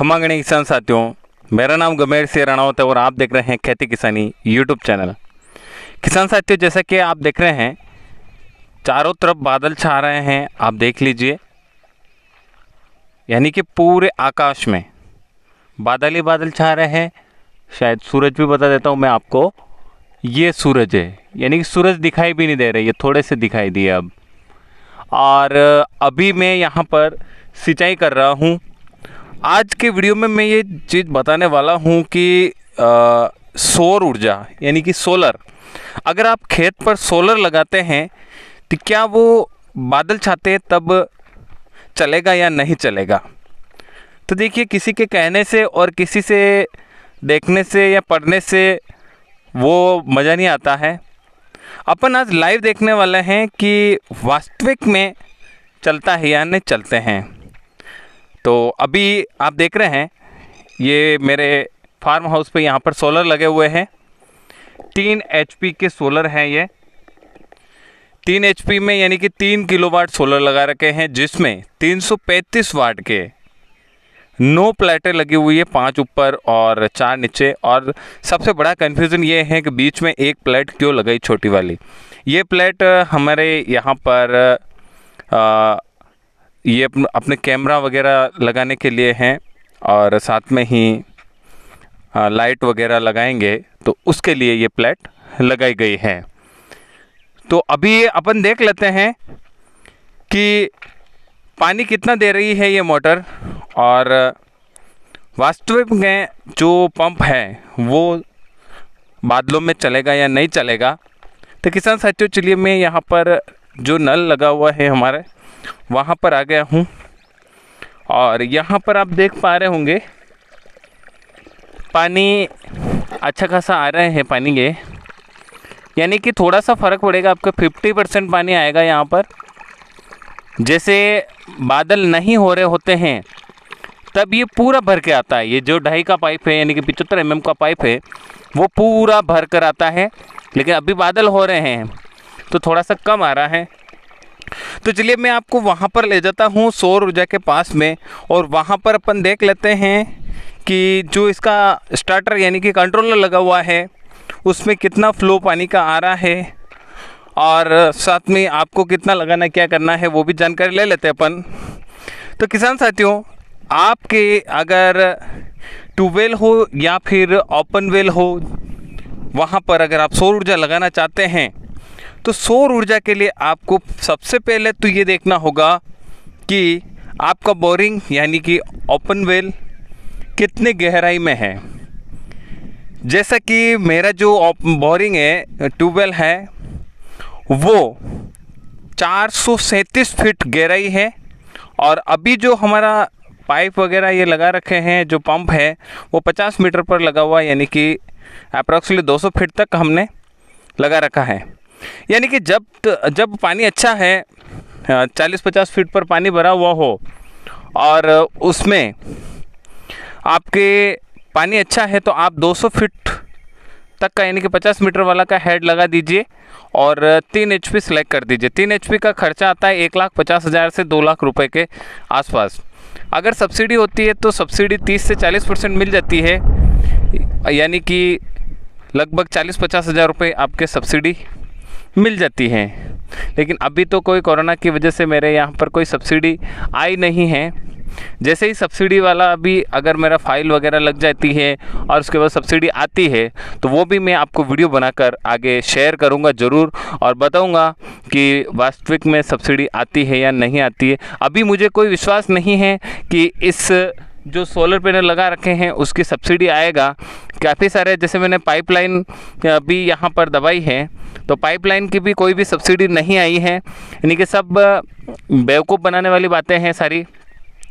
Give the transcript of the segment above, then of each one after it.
खम्मा गणी किसान साथियों मेरा नाम गमेर से राणावत है और आप देख रहे हैं खेती किसानी यूट्यूब चैनल किसान साथियों जैसा कि आप देख रहे हैं चारों तरफ बादल छा रहे हैं आप देख लीजिए यानी कि पूरे आकाश में बादल ही बादल छा रहे हैं शायद सूरज भी बता देता हूँ मैं आपको ये सूरज है यानी कि सूरज दिखाई भी नहीं दे रही है थोड़े से दिखाई दिए अब और अभी मैं यहाँ पर सिंचाई कर रहा हूँ आज के वीडियो में मैं ये चीज़ बताने वाला हूँ कि सौर ऊर्जा यानी कि सोलर अगर आप खेत पर सोलर लगाते हैं तो क्या वो बादल छाते तब चलेगा या नहीं चलेगा तो देखिए किसी के कहने से और किसी से देखने से या पढ़ने से वो मज़ा नहीं आता है अपन आज लाइव देखने वाले हैं कि वास्तविक में चलता है या नहीं चलते हैं तो अभी आप देख रहे हैं ये मेरे फार्म हाउस पे यहाँ पर सोलर लगे हुए हैं तीन एच के सोलर हैं ये तीन एच में यानी कि तीन किलोवाट सोलर लगा रखे हैं जिसमें 335 वाट के नौ प्लेटें लगी हुई है पांच ऊपर और चार नीचे और सबसे बड़ा कन्फ्यूज़न ये है कि बीच में एक प्लेट क्यों लगाई छोटी वाली ये प्लेट हमारे यहाँ पर आ, ये अपन, अपने कैमरा वगैरह लगाने के लिए हैं और साथ में ही आ, हाँ, लाइट वगैरह लगाएंगे तो उसके लिए ये प्लेट लगाई गई है तो अभी अपन देख लेते हैं कि पानी कितना दे रही है ये मोटर और वास्तविक में जो पंप है वो बादलों में चलेगा या नहीं चलेगा तो किसान साथियों चलिए मैं यहाँ पर जो नल लगा हुआ है हमारे वहाँ पर आ गया हूँ और यहाँ पर आप देख पा रहे होंगे पानी अच्छा खासा आ रहे हैं पानी ये यानी कि थोड़ा सा फ़र्क पड़ेगा आपका 50 परसेंट पानी आएगा यहाँ पर जैसे बादल नहीं हो रहे होते हैं तब ये पूरा भर के आता है ये जो ढाई का पाइप है यानी कि पिचहत्तर एम का पाइप है वो पूरा भर कर आता है लेकिन अभी बादल हो रहे हैं तो थोड़ा सा कम आ रहा है तो चलिए मैं आपको वहाँ पर ले जाता हूँ सौर ऊर्जा के पास में और वहाँ पर अपन देख लेते हैं कि जो इसका स्टार्टर यानी कि कंट्रोलर लगा हुआ है उसमें कितना फ्लो पानी का आ रहा है और साथ में आपको कितना लगाना क्या करना है वो भी जानकारी ले लेते हैं अपन तो किसान साथियों आपके अगर ट्यूबवेल हो या फिर ओपन वेल हो वहाँ पर अगर आप सौर ऊर्जा लगाना चाहते हैं तो सौर ऊर्जा के लिए आपको सबसे पहले तो ये देखना होगा कि आपका बोरिंग यानी कि ओपन वेल कितने गहराई में है जैसा कि मेरा जो बोरिंग है ट्यूबवेल है वो चार फीट गहराई है और अभी जो हमारा पाइप वगैरह ये लगा रखे हैं जो पंप है वो 50 मीटर पर लगा हुआ यानी कि अप्रॉक्सीमेटली 200 फीट तक हमने लगा रखा है यानी कि जब जब पानी अच्छा है चालीस पचास फीट पर पानी भरा हुआ हो और उसमें आपके पानी अच्छा है तो आप 200 फीट तक का यानी कि 50 मीटर वाला का हेड लगा दीजिए और तीन एच पी सेलेक्ट कर दीजिए तीन एच पी का खर्चा आता है एक लाख पचास हज़ार से दो लाख रुपए के आसपास अगर सब्सिडी होती है तो सब्सिडी 30 से 40 परसेंट मिल जाती है यानी कि लगभग चालीस पचास हज़ार रुपये आपके सब्सिडी मिल जाती हैं लेकिन अभी तो कोई कोरोना की वजह से मेरे यहाँ पर कोई सब्सिडी आई नहीं है जैसे ही सब्सिडी वाला अभी अगर मेरा फाइल वगैरह लग जाती है और उसके बाद सब्सिडी आती है तो वो भी मैं आपको वीडियो बनाकर आगे शेयर करूँगा ज़रूर और बताऊँगा कि वास्तविक में सब्सिडी आती है या नहीं आती है अभी मुझे कोई विश्वास नहीं है कि इस जो सोलर पैनल लगा रखे हैं उसकी सब्सिडी आएगा काफ़ी सारे जैसे मैंने पाइपलाइन भी यहाँ पर दबाई है तो पाइपलाइन की भी कोई भी सब्सिडी नहीं आई है यानी कि सब बेवकूफ़ बनाने वाली बातें हैं सारी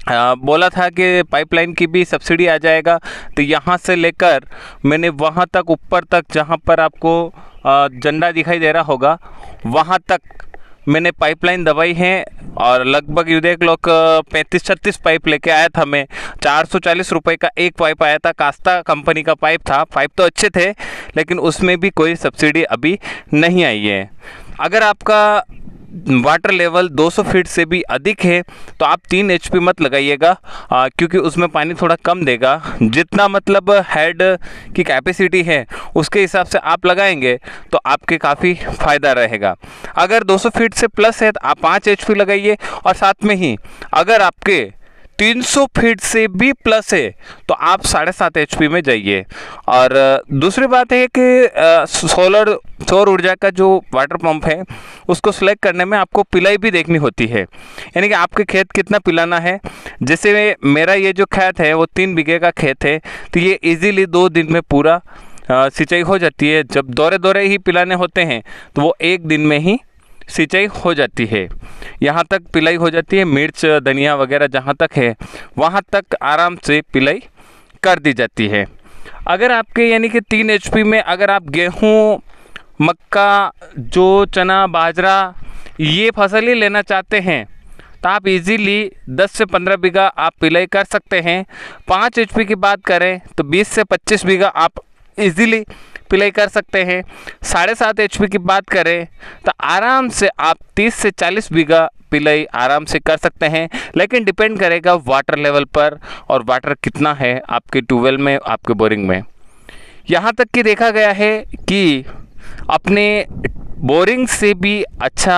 आ, बोला था कि पाइपलाइन की भी सब्सिडी आ जाएगा तो यहाँ से लेकर मैंने वहाँ तक ऊपर तक जहाँ पर आपको झंडा दिखाई दे रहा होगा वहाँ तक मैंने पाइपलाइन दबाई है और लगभग विधेयक लोग पैंतीस छत्तीस पाइप लेके आया था मैं चार सौ चालीस रुपये का एक पाइप आया था कास्ता कंपनी का पाइप था पाइप तो अच्छे थे लेकिन उसमें भी कोई सब्सिडी अभी नहीं आई है अगर आपका वाटर लेवल 200 फीट से भी अधिक है तो आप तीन एच मत लगाइएगा क्योंकि उसमें पानी थोड़ा कम देगा जितना मतलब हेड की कैपेसिटी है उसके हिसाब से आप लगाएंगे तो आपके काफ़ी फ़ायदा रहेगा अगर 200 फीट से प्लस है तो आप पाँच एच लगाइए और साथ में ही अगर आपके 300 फीट से भी प्लस है तो आप साढ़े सात एच में जाइए और दूसरी बात है कि सोलर सौर ऊर्जा का जो वाटर पंप है उसको सिलेक्ट करने में आपको पिलाई भी देखनी होती है यानी कि आपके खेत कितना पिलाना है जैसे मेरा ये जो खेत है वो तीन बीघे का खेत है तो ये इजीली दो दिन में पूरा सिंचाई हो जाती है जब दौरे दौरे ही पिलाने होते हैं तो वो एक दिन में ही सिंचाई हो जाती है यहाँ तक पिलाई हो जाती है मिर्च धनिया वगैरह जहाँ तक है वहाँ तक आराम से पिलाई कर दी जाती है अगर आपके यानी कि तीन एच में अगर आप गेहूँ मक्का जो चना बाजरा ये फसल ही लेना चाहते हैं तो आप इजीली 10 से 15 बीघा आप पिलाई कर सकते हैं 5 एच की बात करें तो 20 से 25 बीघा आप इजीली प्ले कर सकते हैं साढ़े सात एच की बात करें तो आराम से आप 30 से 40 बीघा पिलाई आराम से कर सकते हैं लेकिन डिपेंड करेगा वाटर लेवल पर और वाटर कितना है आपके ट्यूबवेल में आपके बोरिंग में यहाँ तक कि देखा गया है कि अपने बोरिंग से भी अच्छा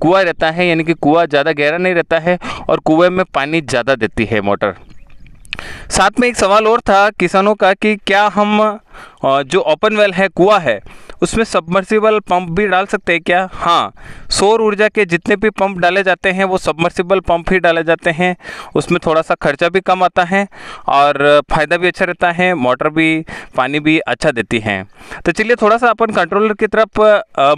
कुआ रहता है यानी कि कुआ ज़्यादा गहरा नहीं रहता है और कुएं में पानी ज़्यादा देती है मोटर साथ में एक सवाल और था किसानों का कि क्या हम जो ओपन वेल है कुआ है उसमें सबमर्सिबल पंप भी डाल सकते हैं क्या हाँ सौर ऊर्जा के जितने भी पंप डाले जाते हैं वो सबमर्सिबल पंप ही डाले जाते हैं उसमें थोड़ा सा खर्चा भी कम आता है और फ़ायदा भी अच्छा रहता है मोटर भी पानी भी अच्छा देती है तो चलिए थोड़ा सा अपन कंट्रोलर की तरफ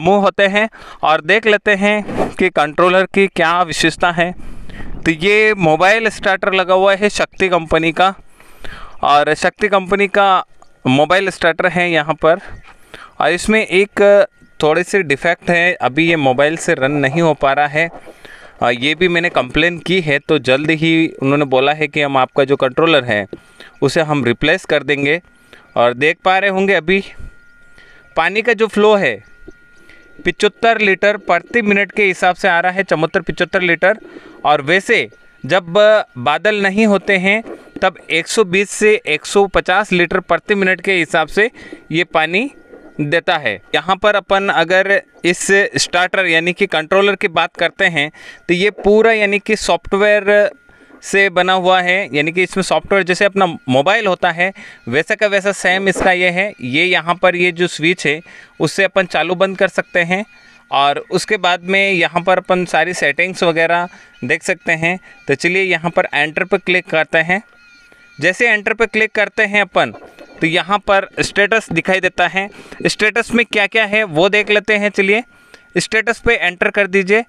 मुँह होते हैं और देख लेते हैं कि कंट्रोलर की क्या विशेषता है तो ये मोबाइल स्टार्टर लगा हुआ है शक्ति कंपनी का और शक्ति कंपनी का मोबाइल स्टार्टर है यहाँ पर और इसमें एक थोड़े से डिफेक्ट है अभी ये मोबाइल से रन नहीं हो पा रहा है ये भी मैंने कंप्लेन की है तो जल्द ही उन्होंने बोला है कि हम आपका जो कंट्रोलर है उसे हम रिप्लेस कर देंगे और देख पा रहे होंगे अभी पानी का जो फ्लो है पिचहत्तर लीटर प्रति मिनट के हिसाब से आ रहा है चौहत्तर पिचहत्तर लीटर और वैसे जब बादल नहीं होते हैं तब 120 से 150 लीटर प्रति मिनट के हिसाब से ये पानी देता है यहाँ पर अपन अगर इस स्टार्टर यानी कि कंट्रोलर की बात करते हैं तो ये पूरा यानी कि सॉफ्टवेयर से बना हुआ है यानी कि इसमें सॉफ्टवेयर जैसे अपना मोबाइल होता है वैसा का वैसा सेम इसका ये है ये यहाँ पर ये जो स्विच है उससे अपन चालू बंद कर सकते हैं और उसके बाद में यहाँ पर अपन सारी सेटिंग्स वगैरह देख सकते हैं तो चलिए यहाँ पर एंटर पर क्लिक करते हैं जैसे एंटर पर क्लिक करते हैं अपन तो यहाँ पर स्टेटस दिखाई देता है स्टेटस में क्या क्या है वो देख लेते हैं चलिए स्टेटस पे एंटर कर दीजिए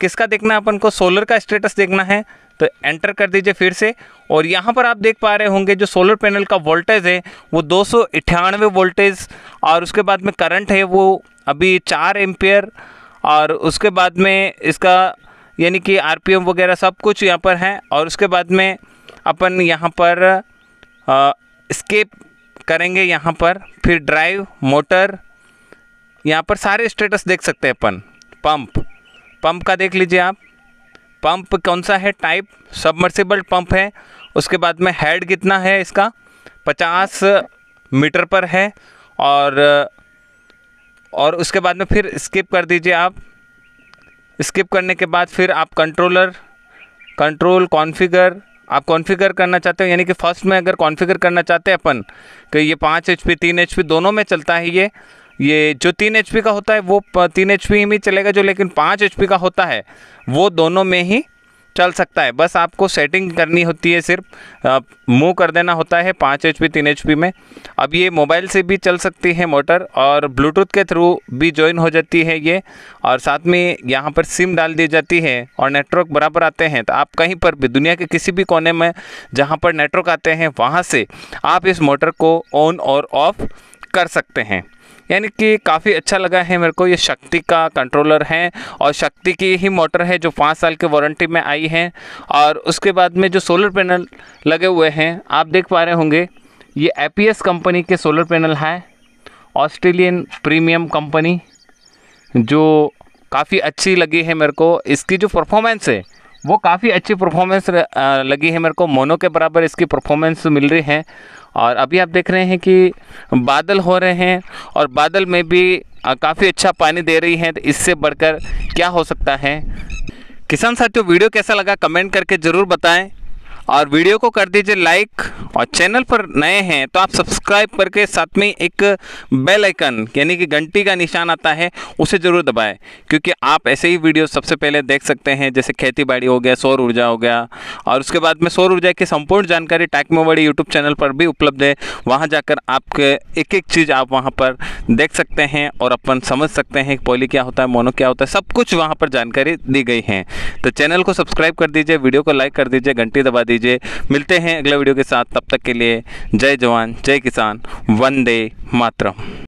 किसका देखना है अपन को सोलर का स्टेटस देखना है तो एंटर कर दीजिए फिर से और यहाँ पर आप देख पा रहे होंगे जो सोलर पैनल का वोल्टेज है वो दो वोल्टेज और उसके बाद में करंट है वो अभी चार एम्पियर और उसके बाद में इसका यानी कि आरपीएम वगैरह सब कुछ यहाँ पर है और उसके बाद में अपन यहाँ पर स्केप करेंगे यहाँ पर फिर ड्राइव मोटर यहाँ पर सारे स्टेटस देख सकते हैं अपन पंप पंप का देख लीजिए आप पंप कौन सा है टाइप सबमर्सिबल पंप है उसके बाद में हेड कितना है इसका पचास मीटर पर है और और उसके बाद में फिर स्किप कर दीजिए आप स्किप करने के बाद फिर आप कंट्रोलर कंट्रोल कॉन्फ़िगर आप कॉन्फ़िगर करना चाहते हो यानी कि फर्स्ट में अगर कॉन्फ़िगर करना चाहते हैं अपन कि ये पाँच एच पी तीन एच पी दोनों में चलता है ये ये जो तीन एच पी का होता है वो तीन एच पी में चलेगा जो लेकिन पाँच एच पी का होता है वो दोनों में ही चल सकता है बस आपको सेटिंग करनी होती है सिर्फ मूव कर देना होता है पाँच एच पी तीन एच पी में अब ये मोबाइल से भी चल सकती है मोटर और ब्लूटूथ के थ्रू भी ज्वाइन हो जाती है ये और साथ में यहाँ पर सिम डाल दी जाती है और नेटवर्क बराबर आते हैं तो आप कहीं पर भी दुनिया के किसी भी कोने में जहाँ पर नेटवर्क आते हैं वहाँ से आप इस मोटर को ऑन और ऑफ़ कर सकते हैं यानी कि काफ़ी अच्छा लगा है मेरे को ये शक्ति का कंट्रोलर है और शक्ति की ही मोटर है जो पाँच साल के वारंटी में आई है और उसके बाद में जो सोलर पैनल लगे हुए हैं आप देख पा रहे होंगे ये एपीएस कंपनी के सोलर पैनल है ऑस्ट्रेलियन प्रीमियम कंपनी जो काफ़ी अच्छी लगी है मेरे को इसकी जो परफॉर्मेंस है वो काफ़ी अच्छी परफॉर्मेंस लगी है मेरे को मोनो के बराबर इसकी परफॉर्मेंस मिल रही है और अभी आप देख रहे हैं कि बादल हो रहे हैं और बादल में भी काफ़ी अच्छा पानी दे रही हैं तो इससे बढ़कर क्या हो सकता है किसान साथियों वीडियो कैसा लगा कमेंट करके ज़रूर बताएं और वीडियो को कर दीजिए लाइक और चैनल पर नए हैं तो आप सब्सक्राइब करके साथ में एक बेल आइकन यानी कि घंटी का निशान आता है उसे ज़रूर दबाएं क्योंकि आप ऐसे ही वीडियो सबसे पहले देख सकते हैं जैसे खेती बाड़ी हो गया सौर ऊर्जा हो गया और उसके बाद में सौर ऊर्जा की संपूर्ण जानकारी टैक्मोबड़ी यूट्यूब चैनल पर भी उपलब्ध है वहाँ जाकर आपके एक एक चीज़ आप वहाँ पर देख सकते हैं और अपन समझ सकते हैं कि पॉली क्या होता है मोनो क्या होता है सब कुछ वहाँ पर जानकारी दी गई है तो चैनल को सब्सक्राइब कर दीजिए वीडियो को लाइक कर दीजिए घंटी दबा दीजिए दीजिए मिलते हैं अगले वीडियो के साथ तब तक के लिए जय जवान जय किसान वंदे मातरम